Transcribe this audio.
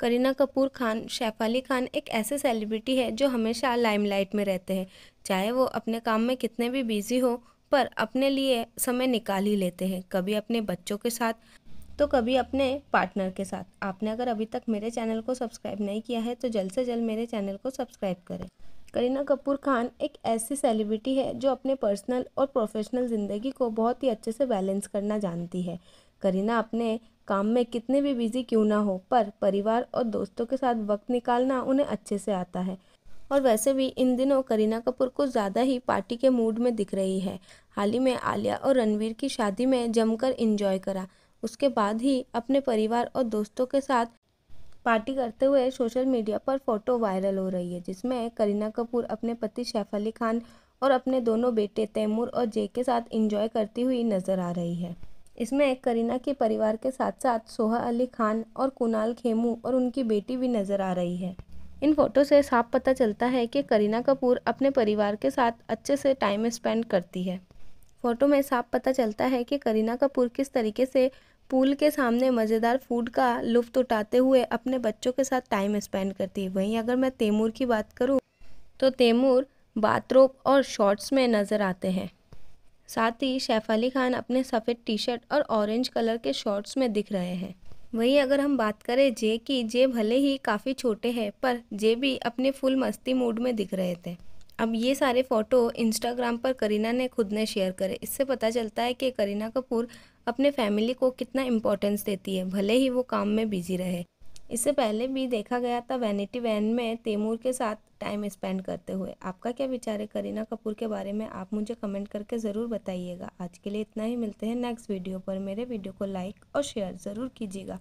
करीना कपूर खान शैफ अली खान एक ऐसे सेलिब्रिटी है जो हमेशा लाइमलाइट में रहते हैं चाहे वो अपने काम में कितने भी बिजी हो पर अपने लिए समय निकाल ही लेते हैं कभी अपने बच्चों के साथ तो कभी अपने पार्टनर के साथ आपने अगर अभी तक मेरे चैनल को सब्सक्राइब नहीं किया है तो जल्द से जल्द मेरे चैनल को सब्सक्राइब करें करीना कपूर खान एक ऐसी सेलिब्रिटी है जो अपने पर्सनल और प्रोफेशनल ज़िंदगी को बहुत ही अच्छे से बैलेंस करना जानती है करीना अपने काम में कितने भी बिजी क्यों ना हो पर परिवार और दोस्तों के साथ वक्त निकालना उन्हें अच्छे से आता है और वैसे भी इन दिनों करीना कपूर को ज़्यादा ही पार्टी के मूड में दिख रही है हाल ही में आलिया और रणवीर की शादी में जमकर इंजॉय करा उसके बाद ही अपने परिवार और दोस्तों के साथ पार्टी करते हुए सोशल मीडिया पर फोटो वायरल हो रही है जिसमें करीना कपूर अपने पति सैफ अली खान और अपने दोनों बेटे तैमूर और जे के साथ इंजॉय करती हुई नजर आ रही है इसमें करीना के परिवार के साथ साथ सोहा अली खान और कुणाल खेमू और उनकी बेटी भी नज़र आ रही है इन फोटो से साफ पता चलता है कि करीना कपूर अपने परिवार के साथ अच्छे से टाइम स्पेंड करती है फोटो में साफ पता चलता है कि करीना कपूर किस तरीके से पूल के सामने मज़ेदार फूड का लुफ्त उठाते हुए अपने बच्चों के साथ टाइम स्पेंड करती है वहीं अगर मैं तैमूर की बात करूँ तो तैमूर बाथरोब और शॉर्ट्स में नज़र आते हैं साथ ही अली खान अपने सफ़ेद टी शर्ट और ऑरेंज कलर के शॉर्ट्स में दिख रहे हैं वहीं अगर हम बात करें जे की जे भले ही काफ़ी छोटे हैं पर जे भी अपने फुल मस्ती मूड में दिख रहे थे अब ये सारे फ़ोटो इंस्टाग्राम पर करीना ने खुद ने शेयर करे इससे पता चलता है कि करीना कपूर अपने फैमिली को कितना इम्पोर्टेंस देती है भले ही वो काम में बिजी रहे इससे पहले भी देखा गया था वैनिटी वैन में तैमूर के साथ टाइम स्पेंड करते हुए आपका क्या विचार है करीना कपूर के बारे में आप मुझे कमेंट करके ज़रूर बताइएगा आज के लिए इतना ही मिलते हैं नेक्स्ट वीडियो पर मेरे वीडियो को लाइक और शेयर ज़रूर कीजिएगा